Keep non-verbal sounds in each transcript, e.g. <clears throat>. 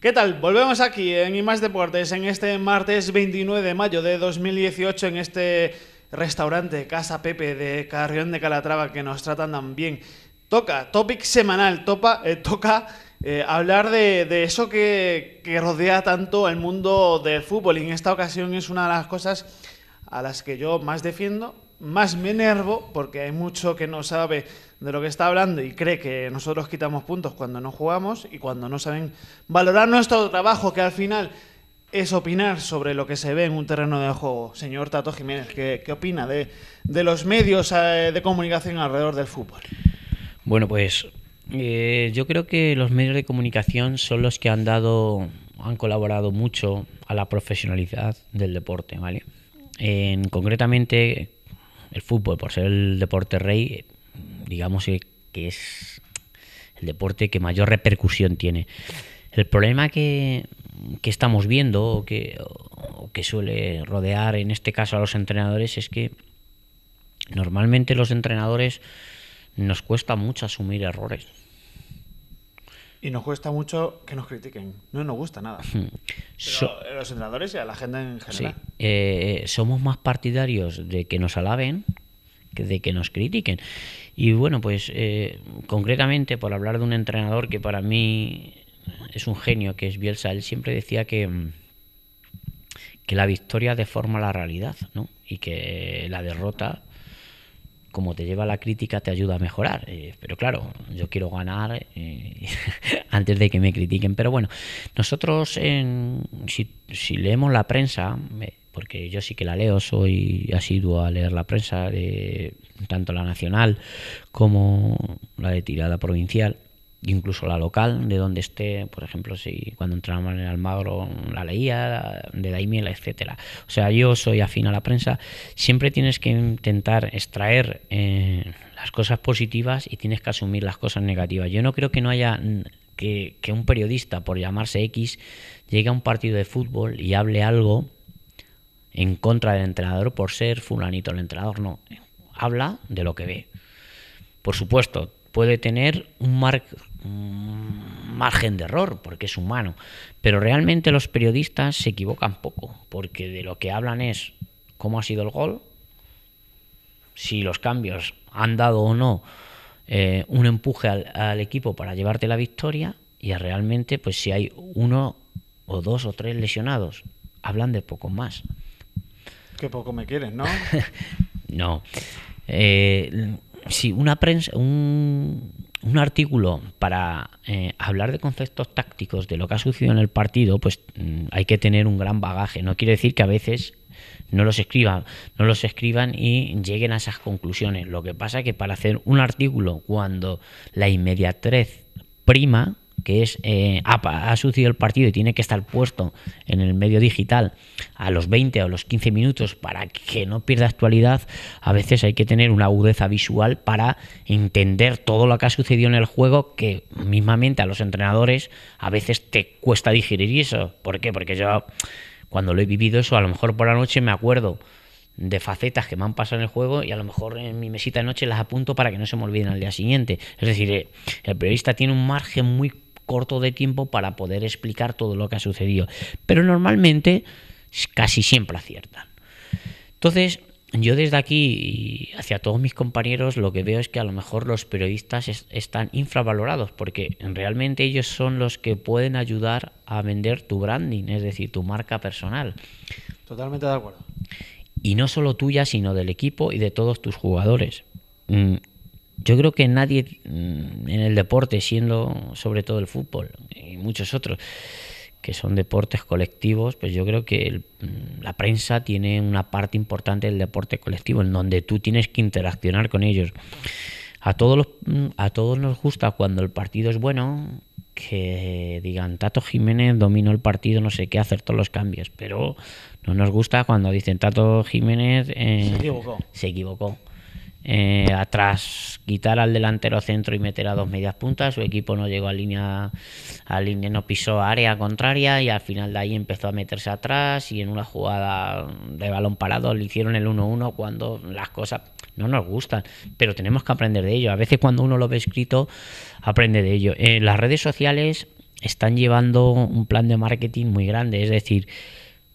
¿Qué tal? Volvemos aquí en más Deportes en este martes 29 de mayo de 2018 en este restaurante Casa Pepe de Carrión de Calatrava que nos tratan tan bien. Toca, topic semanal, eh, toca eh, hablar de, eso que, rodea tanto el mundo del fútbol y en esta ocasión es una de las cosas a las que yo más defiendo, más me enervo porque hay mucho que no sabe de lo que está hablando y cree que nosotros quitamos puntos cuando no jugamos y cuando no saben valorar nuestro trabajo, que al final es opinar sobre lo que se ve en un terreno de juego. Señor Tato Jiménez, ¿qué, opina de, los medios eh, de comunicación alrededor del fútbol? Bueno, pues eh, yo creo que los medios de comunicación son los que han dado, han colaborado mucho a la profesionalidad del deporte, ¿vale? En, concretamente, el fútbol, por ser el deporte rey, digamos eh, que es el deporte que mayor repercusión tiene. El problema que, estamos viendo o que, que suele rodear en este caso a los entrenadores es que normalmente los entrenadores nos cuesta mucho asumir errores. Y nos cuesta mucho que nos critiquen. No nos gusta nada. <laughs> Hmm. Pero los entrenadores y a la gente en general. Eh, eh, somos más partidarios de que nos alaben que de que nos critiquen. Y bueno, pues eh, concretamente por hablar de un entrenador que para mí es un genio, que es Bielsa, él siempre decía que, mm, que la victoria deforma la realidad, ¿no? Y que la derrota, como te lleva a la crítica, te ayuda a mejorar. Eh, pero claro, yo quiero ganar eh, <laughs> antes de que me critiquen. Pero bueno, nosotros, si leemos la prensa, porque yo sí que la leo, soy asiduo a leer la prensa, tanto la nacional como la de tirada provincial, incluso la local, de donde esté, por ejemplo, si cuando entraba en Almagro la leía, de Daimiel, etcétera. O sea, yo soy afín a la prensa, siempre tienes que intentar extraer eh, las cosas positivas y tienes que asumir las cosas negativas. Yo no creo que no haya que, que un periodista, por llamarse X, llegue a un partido de fútbol y hable algo en contra del entrenador por ser fulanito el entrenador, no. Habla de lo que ve. Por supuesto, puede tener un, margen de error, porque es humano, pero realmente los periodistas se equivocan poco, porque de lo que hablan es cómo ha sido el gol, si los cambios han dado o no eh, un empuje al, equipo para llevarte la victoria y realmente pues si hay uno o dos o tres lesionados hablan de poco más que poco me quieres, ¿no? <laughs> no. Eh, si una prensa, un, un artículo para eh, hablar de conceptos tácticos de lo que ha sucedido en el partido, pues mm, hay que tener un gran bagaje. No quiere decir que a veces no los escriban, no los escriban y lleguen a esas conclusiones. Lo que pasa es que para hacer un artículo cuando la inmediatez prima, que es eh, ha, sucedido el partido y tiene que estar puesto en el medio digital a los 20 o los 15 minutos para que no pierda actualidad, a veces hay que tener una agudeza visual para entender todo lo que ha sucedido en el juego que mismamente a los entrenadores a veces te cuesta digerir eso. ¿Por qué? Porque yo cuando lo he vivido eso, a lo mejor por la noche me acuerdo de facetas que me han pasado en el juego y a lo mejor en mi mesita de noche las apunto para que no se me olviden al día siguiente. Es decir, eh, el periodista tiene un margen muy corto de tiempo para poder explicar todo lo que ha sucedido. Pero normalmente casi siempre aciertan. Entonces, yo desde aquí y hacia todos mis compañeros lo que veo es que a lo mejor los periodistas están infravalorados porque realmente ellos son los que pueden ayudar a vender tu branding, es decir, tu marca personal. Totalmente de acuerdo y no solo tuya, sino del equipo y de todos tus jugadores. Mm, yo creo que nadie mm, en el deporte, siendo sobre todo el fútbol y muchos otros, que son deportes colectivos, pues yo creo que mm, la prensa tiene una parte importante del deporte colectivo, en donde tú tienes que interaccionar con ellos. A todos, a todos nos gusta cuando el partido es bueno, que digan, Tato Jiménez dominó el partido, no sé qué, hacer, todos los cambios, pero no nos gusta cuando dicen Tato Jiménez eh, se equivocó. Eh, atrás quitar al delantero centro y meter a dos medias puntas. Su equipo no llegó a línea, a línea, no pisó área contraria y al final de ahí empezó a meterse atrás y en una jugada de balón parado le hicieron el 1-1 cuando las cosas no nos gustan, pero tenemos que aprender de ello. A veces cuando uno lo ve escrito, aprende de ello. Eh, las redes sociales están llevando un plan de marketing muy grande, es decir,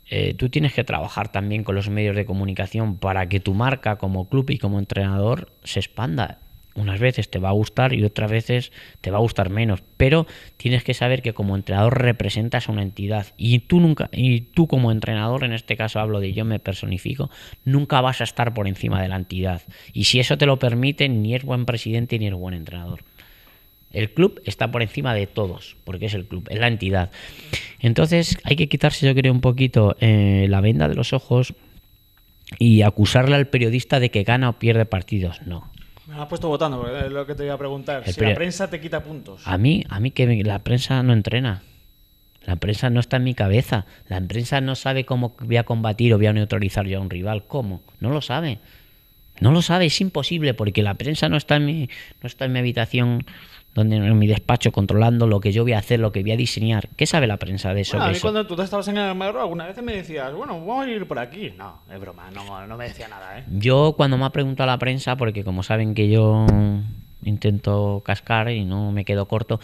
eh, tú tienes que trabajar también con los medios de comunicación para que tu marca como club y como entrenador se expanda. Unas veces te va a gustar y otras veces te va a gustar menos, pero tienes que saber que como entrenador representas a una entidad y tú nunca y tú como entrenador, en este caso hablo de yo me personifico, nunca vas a estar por encima de la entidad. Y si eso te lo permite, ni eres buen presidente ni eres buen entrenador. El club está por encima de todos, porque es el club, es la entidad. Entonces hay que quitarse, yo creo, un poquito eh, la venda de los ojos y acusarle al periodista de que gana o pierde partidos. No, me has puesto votando, es lo que te iba a preguntar. si la prensa te quita puntos. A mí, a mí que la prensa no entrena. La prensa no está en mi cabeza. La prensa no sabe cómo voy a combatir o voy a neutralizar yo a un rival. ¿Cómo? No lo sabe. No lo sabe, es imposible porque la prensa no está en mi, no está en mi habitación donde en mi despacho controlando lo que yo voy a hacer, lo que voy a diseñar. ¿Qué sabe la prensa de eso? a mí cuando tú te estabas en el Almagro, alguna vez me decías, bueno, vamos a ir por aquí. No, es broma, no, me decía nada. ¿eh? Yo cuando me ha preguntado la prensa, porque como saben que yo intento cascar y no me quedo corto,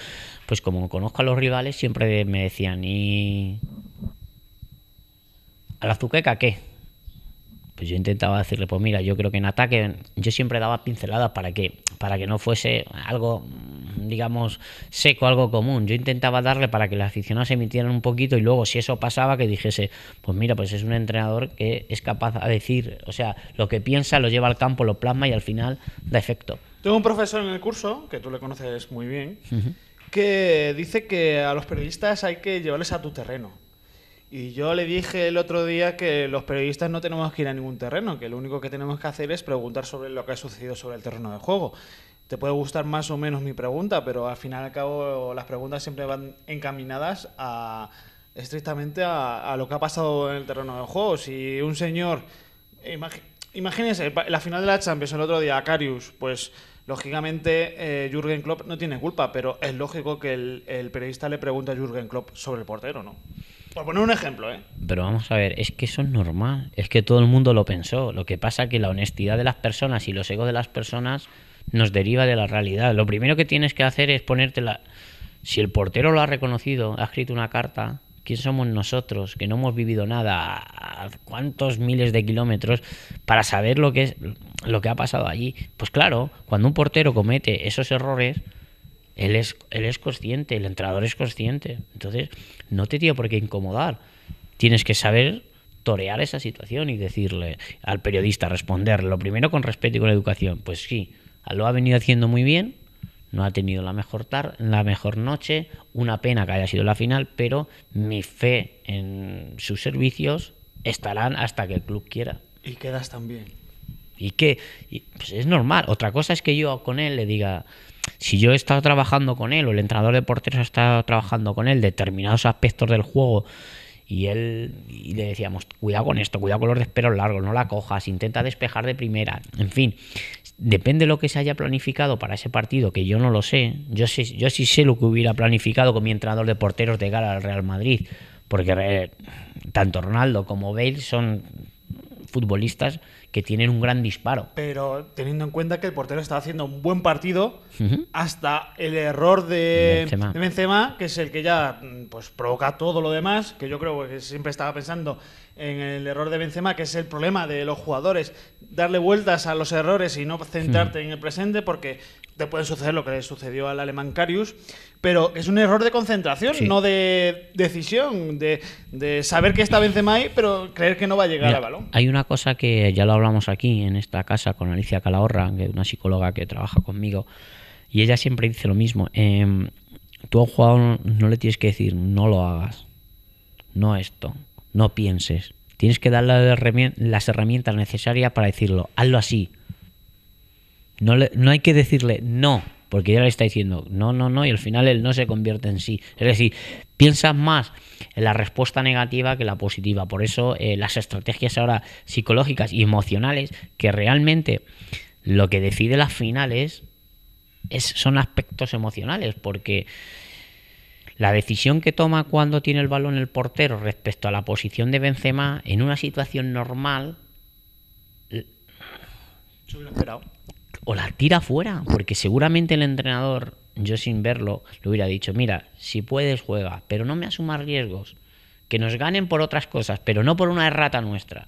pues como conozco a los rivales, siempre me decían, ¿y a la Zuqueca qué? Pues yo intentaba decirle, pues mira, yo creo que en ataque yo siempre daba pinceladas para que, para que no fuese algo, mm, digamos, seco, algo común. Yo intentaba darle para que los aficionados se emitieran un poquito y luego si eso pasaba que dijese, pues mira, pues es un entrenador que es capaz de decir, o sea, lo que piensa lo lleva al campo, lo plasma y al final da efecto. Tengo un profesor en el curso, que tú le conoces muy bien, que dice que a los periodistas hay que llevarles a tu terreno. Y yo le dije el otro día que los periodistas no tenemos que ir a ningún terreno, que lo único que tenemos que hacer es preguntar sobre lo que ha sucedido sobre el terreno de juego. Te puede gustar más o menos mi pregunta, pero al final y al cabo las preguntas siempre van encaminadas a estrictamente a, lo que ha pasado en el terreno de juego. Si un señor, imagínese, imagínense, la final de la Champions el otro día, a Carius, pues lógicamente eh, Jürgen Klopp no tiene culpa, pero es lógico que el, periodista le pregunte a Jürgen Klopp sobre el portero, ¿no? Por poner un ejemplo, ¿eh? Pero vamos a ver, es que eso es normal, es que todo el mundo lo pensó. Lo que pasa es que la honestidad de las personas y los egos de las personas nos deriva de la realidad. Lo primero que tienes que hacer es la. Si el portero lo ha reconocido, ha escrito una carta, ¿quién somos nosotros? Que no hemos vivido nada, a cuántos miles de kilómetros, para saber lo que es lo que ha pasado allí. Pues claro, cuando un portero comete esos errores, él es, él es consciente, el entrenador es consciente. Entonces, no te tiene por qué incomodar. Tienes que saber torear esa situación y decirle al periodista, responder lo primero con respeto y con educación. Pues sí, lo ha venido haciendo muy bien, no ha tenido la mejor, tar la mejor noche, una pena que haya sido la final, pero mi fe en sus servicios estarán hasta que el club quiera. Y quedas también. Y que pues es normal. Otra cosa es que yo con él le diga, si yo he estado trabajando con él o el entrenador de porteros ha estado trabajando con él determinados aspectos del juego y él le decíamos, cuidado con esto, cuidado con los desperos largos, no la cojas, intenta despejar de primera, en fin, depende lo que se haya planificado para ese partido, que yo no lo sé, yo, yo sí sé lo que hubiera planificado con mi entrenador de porteros de gala al Real Madrid, porque eh, tanto Ronaldo como Bale son futbolistas que tienen un gran disparo. Pero teniendo en cuenta que el portero está haciendo un buen partido hasta el error de Benzema. que es el que ya mm, pues provoca todo lo demás, que yo creo que siempre estaba pensando en el error de Benzema, que es el problema de los jugadores, darle vueltas a los errores y no centrarte en el presente porque te puede suceder lo que le sucedió al alemán Carius pero es un error de concentración, no de decisión, de, saber que está Benzema ahí, pero creer que no va a llegar al balón. Hay una cosa que ya lo hablamos aquí en esta casa con Alicia Calahorra, que es una psicóloga que trabaja conmigo, y ella siempre dice lo mismo. Em, tú a un jugador no le tienes que decir no lo hagas, no esto, no pienses. Tienes que darle las herramientas necesarias para decirlo, hazlo así. No, no hay que decirle no, porque ya le está diciendo no, no, no, y al final él no se convierte en sí. Es decir, piensas más en la respuesta negativa que la positiva. Por eso eh, las estrategias ahora psicológicas y emocionales, que realmente lo que decide las finales es, son aspectos emocionales, porque la decisión que toma cuando tiene el balón el portero respecto a la posición de Benzema en una situación normal... esperado o la tira fuera, porque seguramente el entrenador, yo sin verlo, le hubiera dicho, mira, si puedes juega, pero no me asumas riesgos, que nos ganen por otras cosas, pero no por una errata nuestra.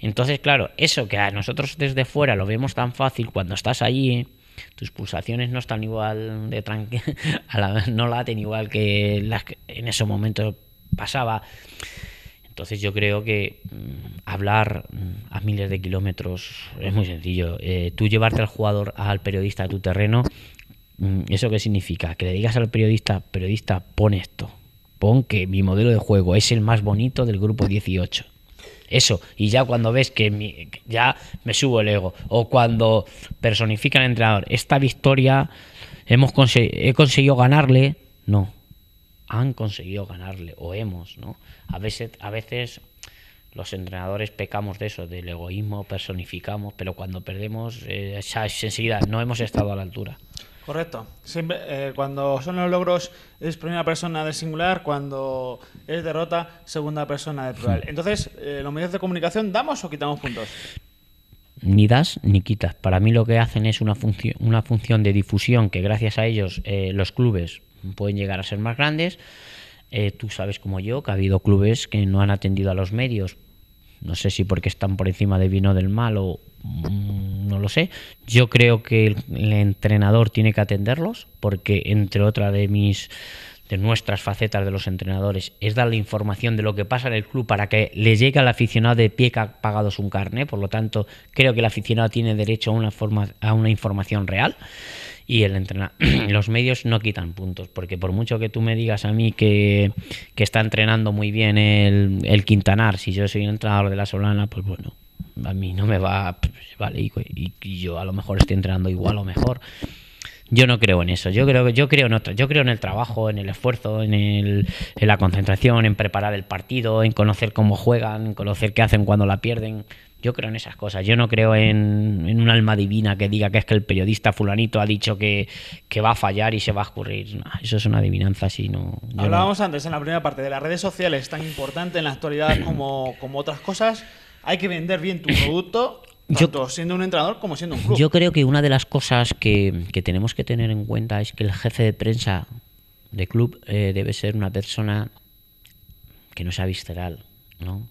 Entonces, claro, eso que a nosotros desde fuera lo vemos tan fácil cuando estás allí, tus pulsaciones no están igual de tranquilas, <laughs> la, no laten igual que las que en ese momento pasaba. Entonces yo creo que mm, hablar mm, a miles de kilómetros es muy sencillo. Eh, tú llevarte al jugador, al periodista a tu terreno, mm, ¿eso qué significa? Que le digas al periodista, periodista, pon esto, pon que mi modelo de juego es el más bonito del grupo 18. Eso, y ya cuando ves que ya me subo el ego, o cuando personifica al entrenador, esta victoria hemos he conseguido ganarle, no, han conseguido ganarle o hemos, ¿no? A veces, a veces los entrenadores pecamos de eso, del egoísmo, personificamos, pero cuando perdemos eh, esa sensibilidad, no hemos estado a la altura. Correcto. Eh, cuando son los logros es primera persona del singular, cuando es derrota, segunda persona del plural. Hmm. Entonces, eh, ¿los medios de comunicación damos o quitamos puntos? Ni das ni quitas. Para mí lo que hacen es una, una función de difusión que gracias a ellos los clubes pueden llegar a ser más grandes. Eh, tú sabes como yo que ha habido clubes que no han atendido a los medios. No sé si porque están por encima de vino del mal o mm, no lo sé. Yo creo que el, entrenador tiene que atenderlos porque entre otra de mis de nuestras facetas de los entrenadores es dar la información de lo que pasa en el club para que le llegue al aficionado de pie que ha pagado su carne. Por lo tanto, creo que el aficionado tiene derecho a una, forma, a una información real y el entrenar. <clears throat> los medios no quitan puntos, porque por mucho que tú me digas a mí que, que está entrenando muy bien el, el, Quintanar, si yo soy un entrenador de la Solana, pues bueno, a mí no me va, pues, vale, y, yo a lo mejor estoy entrenando igual o mejor, yo no creo en eso. Yo creo yo creo en otro. Yo creo en el trabajo, en el esfuerzo, en, en la concentración, en preparar el partido, en conocer cómo juegan, en conocer qué hacen cuando la pierden. Yo creo en esas cosas. Yo no creo en, un alma divina que diga que es que el periodista fulanito ha dicho que, va a fallar y se va a escurrir. eso es una adivinanza, así no. Hablábamos antes en la primera parte de las redes sociales, tan importante en la actualidad como, como otras cosas. Hay que vender bien tu producto tanto yo, siendo un entrenador como siendo un club. Yo creo que una de las cosas que, tenemos que tener en cuenta es que el jefe de prensa de club eh, debe ser una persona que no sea visceral, ¿no?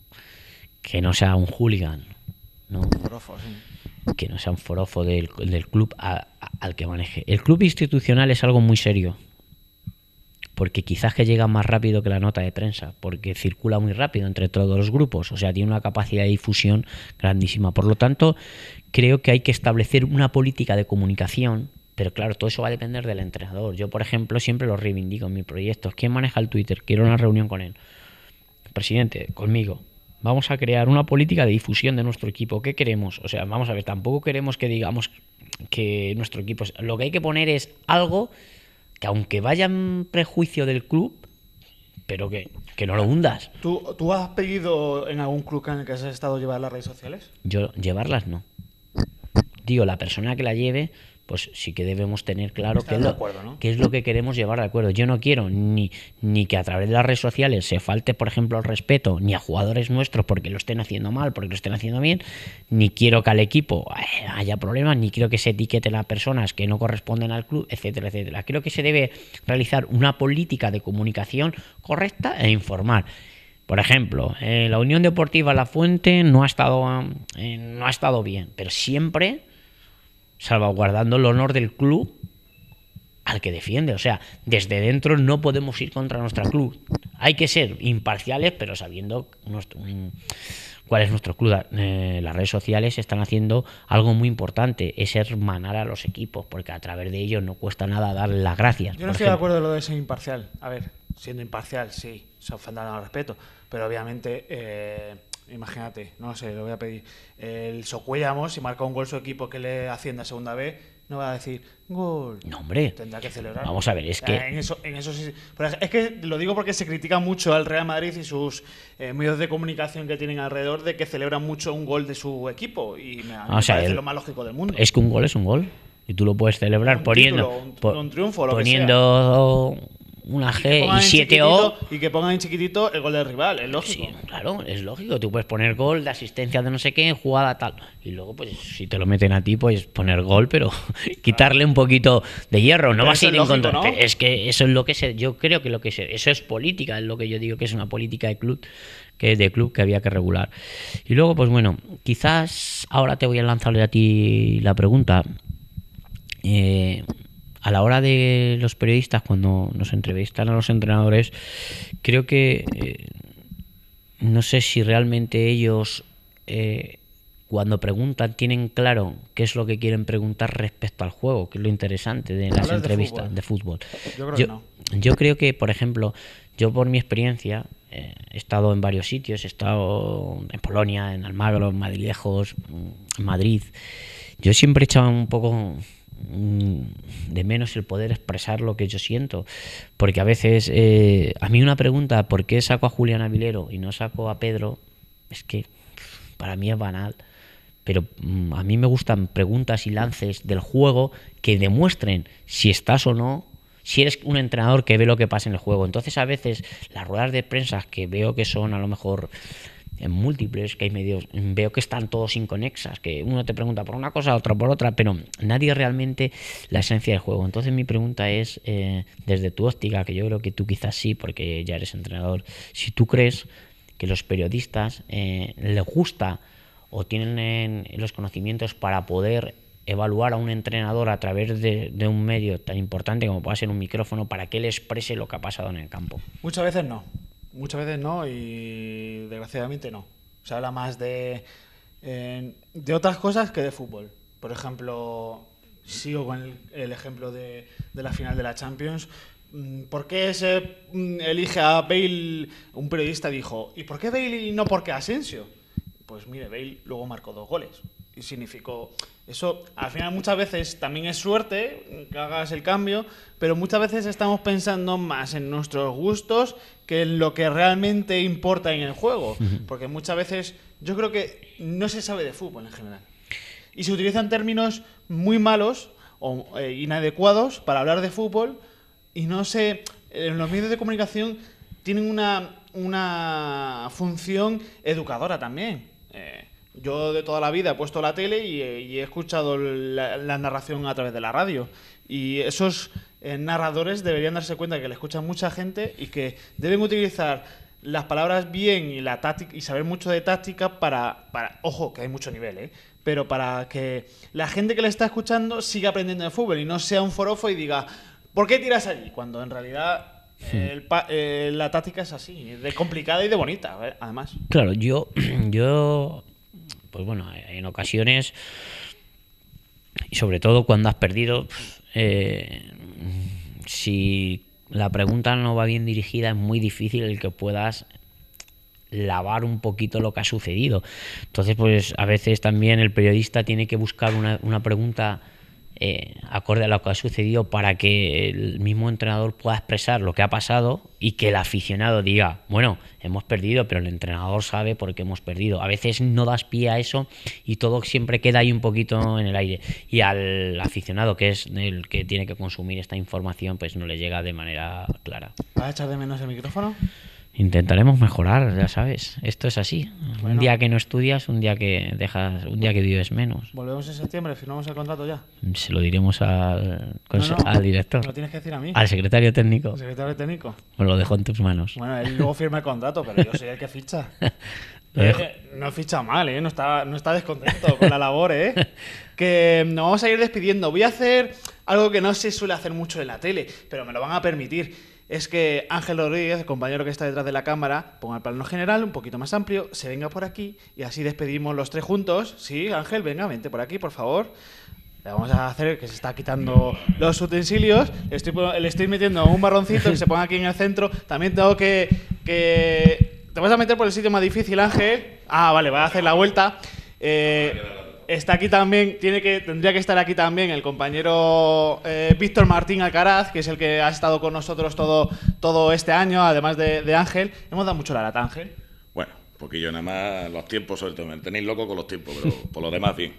Que no sea un hooligan, ¿no? Que no sea un forofo del, club al que maneje. El club institucional es algo muy serio porque quizás que llega más rápido que la nota de prensa, porque circula muy rápido entre todos los grupos, o sea, tiene una capacidad de difusión grandísima. Por lo tanto, creo que hay que establecer una política de comunicación pero claro, todo eso va a depender del entrenador. Yo, por ejemplo, siempre lo reivindico en mis proyectos. ¿Quién maneja el Twitter? Quiero una reunión con él. Presidente, conmigo. Vamos a crear una política de difusión de nuestro equipo. ¿Qué queremos? O sea, vamos a ver, tampoco queremos que digamos que nuestro equipo... Lo que hay que poner es algo que aunque vayan prejuicio del club, pero que, no lo hundas. ¿Tú, ¿Tú has pedido en algún club en el que has estado llevar las redes sociales? Yo, llevarlas no. Digo, la persona que la lleve pues sí que debemos tener claro qué es, lo, que queremos llevar de acuerdo. Yo no quiero ni, ni que a través de las redes sociales se falte, por ejemplo, el respeto ni a jugadores nuestros porque lo estén haciendo mal, porque lo estén haciendo bien, ni quiero que al equipo eh, haya problemas, ni quiero que se etiqueten a personas que no corresponden al club, etcétera, etcétera. Creo que se debe realizar una política de comunicación correcta e informar. Por ejemplo, eh, la Unión Deportiva La Fuente no ha estado, eh, no ha estado bien, pero siempre salvaguardando el honor del club al que defiende. O sea, desde dentro no podemos ir contra nuestro club. Hay que ser imparciales, pero sabiendo mm, cuál es nuestro club. Eh, las redes sociales están haciendo algo muy importante, es hermanar a los equipos, porque a través de ellos no cuesta nada dar las gracias. Yo no estoy de acuerdo en lo de ser imparcial. A ver, siendo imparcial, sí, se ofendan al respeto, pero obviamente... Eh, imagínate, no sé, lo voy a pedir. El Socuellamos, si marca un gol su equipo que le hacienda segunda vez no va a decir gol. No, hombre. Tendrá que celebrar. Vamos a ver, es que. En eso, es que lo digo porque se critica mucho al Real Madrid y sus eh, medios de comunicación que tienen alrededor de que celebran mucho un gol de su equipo. Y me, parece lo más lógico del mundo. Es que un gol es un gol. Y tú lo puedes celebrar poniendo. un, triunfo, lo poniendo. Que sea una G y, 7 O. Y que pongan en chiquitito el gol del rival, es lógico. claro, es lógico. Tú puedes poner gol, de asistencia de no sé qué, jugada tal. Y luego, pues, si te lo meten a ti, pues poner gol, pero <laughs> quitarle un poquito de hierro. No va a ir en contra. Es que eso es lo que se, yo creo que lo que se, eso es política, es lo que yo digo que es una política de club que de club que había que regular. Y luego, pues bueno, quizás ahora te voy a lanzarle a ti la pregunta. Eh, a la hora de los periodistas, cuando nos entrevistan a los entrenadores, creo que eh, no sé si realmente ellos, eh, cuando preguntan, tienen claro qué es lo que quieren preguntar respecto al juego, que es lo interesante de las entrevistas de fútbol. Yo, creo que yo creo que, por ejemplo, yo por mi experiencia, eh, he estado en varios sitios, he estado en Polonia, en Almagro, en Madrid, en Madrid. Yo siempre echaba un poco Mm, de menos el poder expresar lo que yo siento. Porque a veces, eh, a mí una pregunta, ¿por qué saco a Julián Avilero y no saco a Pedro? Es que para mí es banal. Pero mm, a mí me gustan preguntas y lances del juego que demuestren si estás o no, si eres un entrenador que ve lo que pasa en el juego. Entonces a veces las ruedas de prensa que veo que son a lo mejor en múltiples, que hay medios, veo que están todos inconexas, que uno te pregunta por una cosa, otro por otra, pero nadie realmente la esencia del juego. Entonces mi pregunta es, eh, desde tu óptica, que yo creo que tú quizás sí, porque ya eres entrenador, si tú crees que los periodistas eh, les gusta o tienen eh, los conocimientos para poder evaluar a un entrenador a través de, de, un medio tan importante como pueda ser un micrófono para que él exprese lo que ha pasado en el campo? Muchas veces no. Muchas veces no y desgraciadamente no. Se habla más de, de otras cosas que de fútbol. Por ejemplo, sigo con el, ejemplo de, de, la final de la Champions. Mm, ¿Por qué se mm, elige a Bale? Un periodista dijo, ¿y por qué Bale y no por qué Asensio? Pues mire, Bale luego marcó dos goles y significó eso al final muchas veces también es suerte que hagas el cambio, pero muchas veces estamos pensando más en nuestros gustos que en lo que realmente importa en el juego. Porque muchas veces yo creo que no se sabe de fútbol en general. Y se utilizan términos muy malos o eh, inadecuados para hablar de fútbol y no sé, en los medios de comunicación tienen una, una función educadora también. Eh, yo de toda la vida he puesto la tele y, eh, he escuchado la, narración a través de la radio. Y esos eh, narradores deberían darse cuenta que le escuchan mucha gente y que deben utilizar las palabras bien y, la y saber mucho de táctica para, para, ojo, que hay mucho nivel, ¿eh? pero para que la gente que le está escuchando siga aprendiendo de fútbol y no sea un forofo y diga, ¿por qué tiras allí? Cuando en realidad eh, la táctica es así, de complicada y de bonita, además. Claro, yo, <clears throat> yo pues bueno, en ocasiones, y sobre todo cuando has perdido, eh, si la pregunta no va bien dirigida, es muy difícil el que puedas lavar un poquito lo que ha sucedido. Entonces, pues a veces también el periodista tiene que buscar una, una pregunta eh, acorde a lo que ha sucedido para que el mismo entrenador pueda expresar lo que ha pasado y que el aficionado diga, bueno, hemos perdido, pero el entrenador sabe por qué hemos perdido. A veces no das pie a eso y todo siempre queda ahí un poquito en el aire. Y al aficionado, que es el que tiene que consumir esta información, pues no le llega de manera clara. ¿Vas a echar de menos el micrófono? intentaremos mejorar, ya sabes. Esto es así. Un día que no estudias, un día que dejas, un día que vives menos. Volvemos en septiembre, firmamos el contrato ya. Se lo diremos al, no. director. Lo tienes que decir a mí. Al secretario técnico. secretario técnico. Pues lo dejo en tus manos. Bueno, él luego firma el contrato, pero yo soy el que ficha. <laughs> no ficha mal, ¿eh? No está, no está descontento con la labor, ¿eh? <laughs> Que nos vamos a ir despidiendo. Voy a hacer algo que no se suele hacer mucho en la tele, pero me lo van a permitir es que Ángel Rodríguez, el compañero que está detrás de la cámara, ponga el plano general un poquito más amplio, se venga por aquí y así despedimos los tres juntos. Sí, Ángel, venga, vente por aquí, por favor. Le vamos a hacer que se está quitando los utensilios. Le estoy, estoy metiendo un barroncito que se ponga aquí en el centro. También tengo que, que... Te vas a meter por el sitio más difícil, Ángel. Ah, vale, va a hacer la vuelta. Eh, Está aquí también, tiene que, tendría que estar aquí también el compañero eh, Víctor Martín Alcaraz, que es el que ha estado con nosotros todo, todo este año, además de, Ángel. Hemos dado mucho la lata, Ángel. Bueno, porque yo nada más los tiempos, sobre todo, me tenéis loco con los tiempos, pero <laughs> por lo demás bien.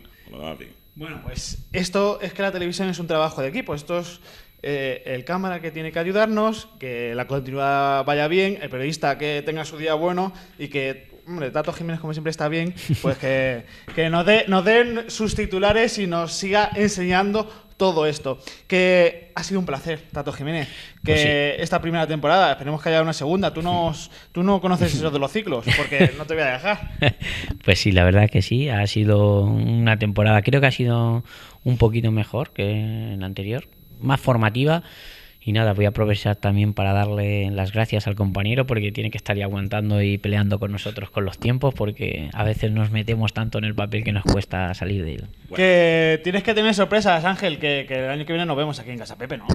Bueno, pues esto es que la televisión es un trabajo de equipo. Esto es eh, el cámara que tiene que ayudarnos, que la continuidad vaya bien, el periodista que tenga su día bueno y que hombre, Tato Jiménez, como siempre, está bien, pues que, que nos, de, den sus titulares y nos siga enseñando todo esto. Que ha sido un placer, Tato Jiménez. Que pues esta primera temporada, esperemos que haya una segunda. Tú, nos, tú no conoces eso de los ciclos, porque no te voy a dejar. <laughs> Pues sí, la verdad que sí. Ha sido una temporada, creo que ha sido un poquito mejor que la anterior, más formativa. Y nada, voy a aprovechar también para darle las gracias al compañero porque tiene que estar ahí aguantando y peleando con nosotros con los tiempos porque a veces nos metemos tanto en el papel que nos cuesta salir de él. Que tienes que tener sorpresas, Ángel, que el año que viene nos vemos aquí en Casa Pepe, ¿no?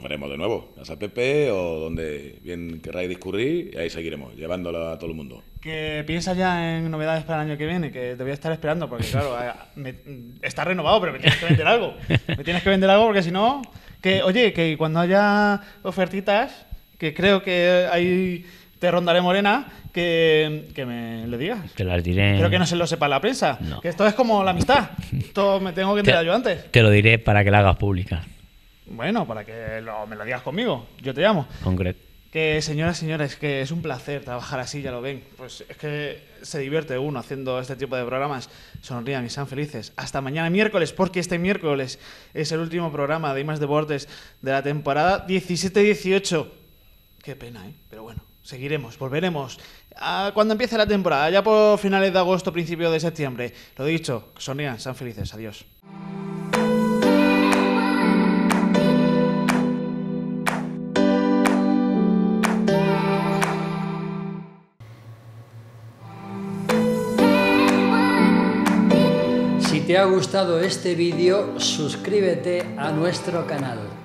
nos veremos de nuevo, las app o donde bien querráis discurrir, y ahí seguiremos, llevándolo a todo el mundo. ¿Qué piensas ya en novedades para el año que viene? Que te voy a estar esperando, porque claro, <laughs> eh, está renovado, pero me tienes que vender algo. Me tienes que vender algo porque si no, que oye, que cuando haya ofertitas, que creo que ahí te rondaré morena, que, que, me lo digas. Te las diré. Creo que no se lo sepa la prensa. Que esto es como la amistad. Esto me tengo que enterar yo antes. Te lo diré para que la hagas pública. Bueno, para que me lo digas conmigo, yo te llamo. Concreto. Que señoras, señores, que es un placer trabajar así, ya lo ven. Pues es que se divierte uno haciendo este tipo de programas. Sonrían y sean felices. Hasta mañana miércoles, porque este miércoles es el último programa de Imas Deportes de la temporada 17-18. Qué pena, ¿eh? Pero bueno, seguiremos, volveremos. A ah, cuando empiece la temporada, ya por finales de agosto, principio de septiembre. Lo dicho, sonrían, sean felices. Adiós. te ha gustado este vídeo, suscríbete a nuestro canal.